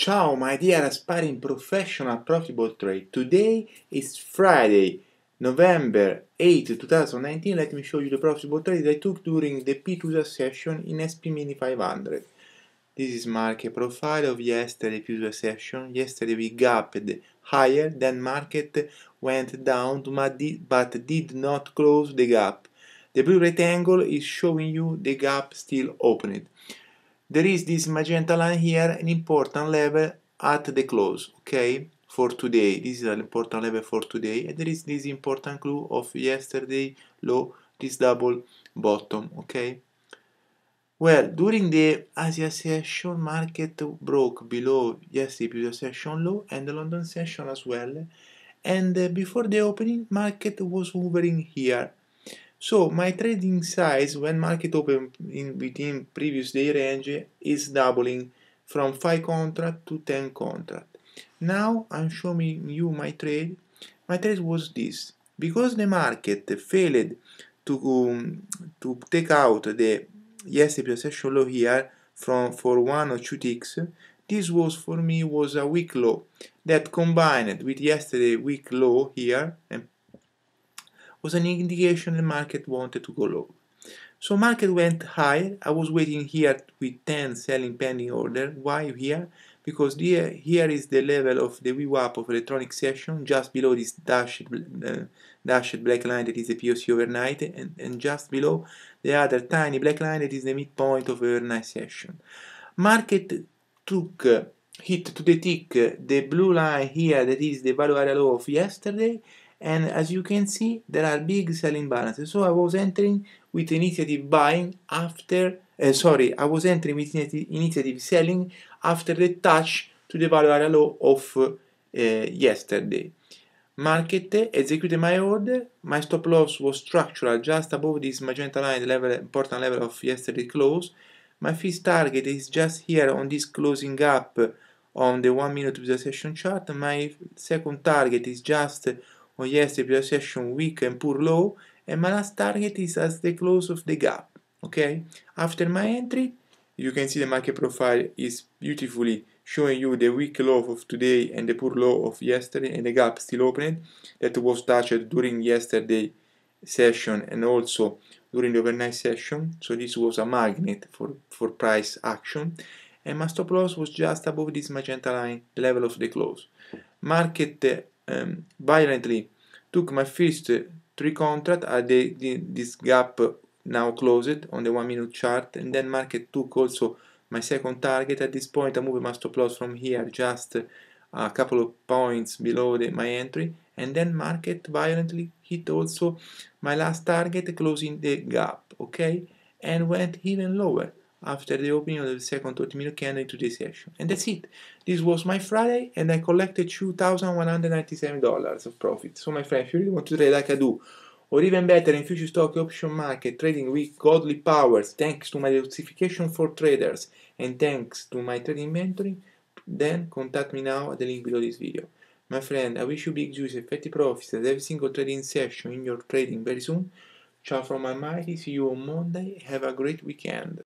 Ciao, my dear aspiring professional profitable trade. Today is Friday, November 8, 2019. Let me show you the profitable trade I took during the P2 session in SP Mini 500. This is market profile of yesterday P2 session. Yesterday we gapped higher, then market went down but did not close the gap. The blue rectangle is showing you the gap still opened there is this magenta line here an important level at the close okay for today this is an important level for today and there is this important clue of yesterday low this double bottom okay well during the asia session market broke below yesterday previous session low and the london session as well and uh, before the opening market was hovering here so my trading size when market open in within previous day range is doubling from 5 contract to 10 contract. Now I'm showing you my trade. My trade was this. Because the market failed to, um, to take out the yesterday session low here from for one or two ticks, this was for me was a weak low that combined with yesterday weak low here and was an indication the market wanted to go low. So market went higher. I was waiting here with 10 selling pending order. Why here? Because here, here is the level of the VWAP of electronic session, just below this dashed, uh, dashed black line that is the POC overnight, and, and just below the other tiny black line that is the midpoint of overnight session. Market took uh, hit to the tick uh, the blue line here that is the value area low of yesterday, and as you can see there are big selling balances so I was entering with initiative buying after uh, sorry I was entering with initiative selling after the touch to the value area low of uh, yesterday market executed my order my stop loss was structural just above this magenta line level important level of yesterday close my first target is just here on this closing gap on the one minute visualization chart my second target is just on yes the weak and poor low and my last target is as the close of the gap okay after my entry you can see the market profile is beautifully showing you the weak low of today and the poor low of yesterday and the gap still open that was touched during yesterday session and also during the overnight session so this was a magnet for for price action and my stop loss was just above this magenta line level of the close market um, violently took my first three contract at uh, the, the, this gap now closed on the one minute chart and then market took also my second target at this point i move my stop loss from here just a couple of points below the, my entry and then market violently hit also my last target closing the gap okay and went even lower after the opening of the second 30 minute candle into this session. And that's it. This was my Friday and I collected $2,197 of profit. So my friend, if you really want to trade like I do, or even better in future stock option market trading with godly powers thanks to my diversification for traders and thanks to my trading mentoring, then contact me now at the link below this video. My friend, I wish you big juice, effective profits at every single trading session in your trading very soon. Ciao from my mighty, see you on Monday, have a great weekend.